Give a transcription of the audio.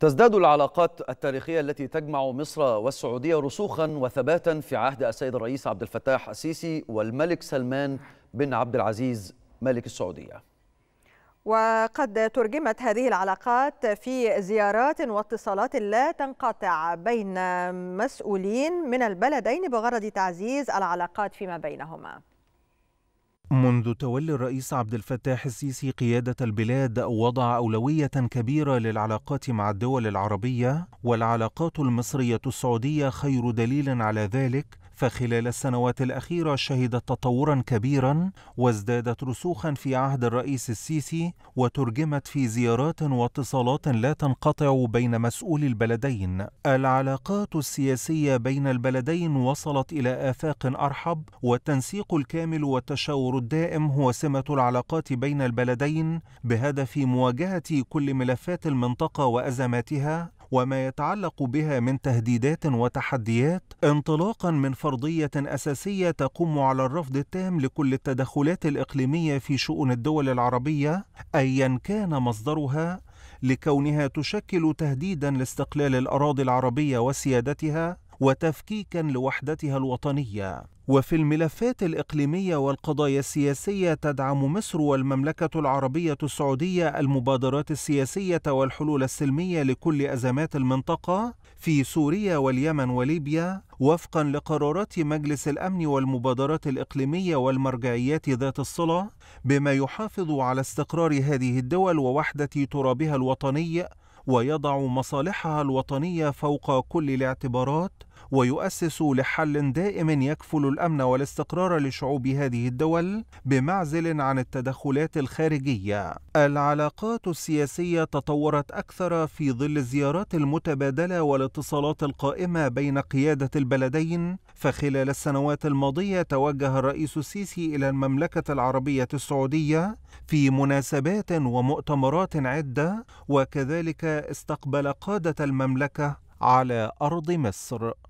تزداد العلاقات التاريخية التي تجمع مصر والسعودية رسوخا وثباتا في عهد السيد الرئيس عبد الفتاح السيسي والملك سلمان بن عبد العزيز ملك السعودية وقد ترجمت هذه العلاقات في زيارات واتصالات لا تنقطع بين مسؤولين من البلدين بغرض تعزيز العلاقات فيما بينهما منذ تولي الرئيس عبد الفتاح السيسي قيادة البلاد وضع أولوية كبيرة للعلاقات مع الدول العربية والعلاقات المصرية السعودية خير دليل على ذلك فخلال السنوات الأخيرة شهدت تطورا كبيرا وازدادت رسوخا في عهد الرئيس السيسي وترجمت في زيارات واتصالات لا تنقطع بين مسؤولي البلدين العلاقات السياسية بين البلدين وصلت إلى آفاق أرحب والتنسيق الكامل والتشاور الدائم هو سمة العلاقات بين البلدين بهدف مواجهة كل ملفات المنطقة وأزماتها وما يتعلق بها من تهديدات وتحديات انطلاقا من فرضيه اساسيه تقوم على الرفض التام لكل التدخلات الاقليميه في شؤون الدول العربيه ايا كان مصدرها لكونها تشكل تهديدا لاستقلال الاراضي العربيه وسيادتها وتفكيكا لوحدتها الوطنيه وفي الملفات الإقليمية والقضايا السياسية تدعم مصر والمملكة العربية السعودية المبادرات السياسية والحلول السلمية لكل أزمات المنطقة في سوريا واليمن وليبيا وفقا لقرارات مجلس الأمن والمبادرات الإقليمية والمرجعيات ذات الصلة بما يحافظ على استقرار هذه الدول ووحدة ترابها الوطني ويضع مصالحها الوطنية فوق كل الاعتبارات ويؤسس لحل دائم يكفل الامن والاستقرار لشعوب هذه الدول بمعزل عن التدخلات الخارجيه العلاقات السياسيه تطورت اكثر في ظل الزيارات المتبادله والاتصالات القائمه بين قياده البلدين فخلال السنوات الماضيه توجه الرئيس السيسي الى المملكه العربيه السعوديه في مناسبات ومؤتمرات عده وكذلك استقبل قاده المملكه على ارض مصر